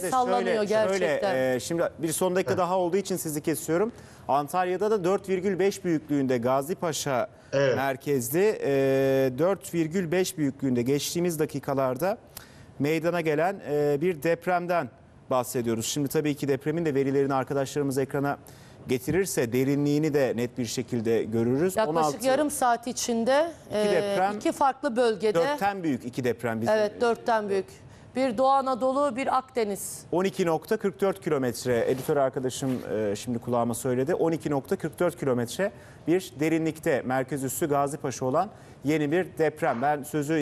Türkiye sallanıyor gerçekten. Şöyle, e, şimdi bir son dakika evet. daha olduğu için sizi kesiyorum. Antalya'da da 4,5 büyüklüğünde Gazipaşa evet. merkezli e, 4,5 büyüklüğünde geçtiğimiz dakikalarda meydana gelen e, bir depremden bahsediyoruz. Şimdi tabii ki depremin de verilerini arkadaşlarımız ekrana getirirse derinliğini de net bir şekilde görürüz. Yaklaşık 16, yarım saat içinde iki, e, deprem, iki farklı bölgede. Dörtten büyük iki deprem. Bizim, evet dörtten büyük bir Doğu Anadolu, bir Akdeniz. 12.44 kilometre editör arkadaşım e, şimdi kulağıma söyledi. 12.44 kilometre bir derinlikte merkez üssü Gazipaşa olan yeni bir deprem. Ben sözü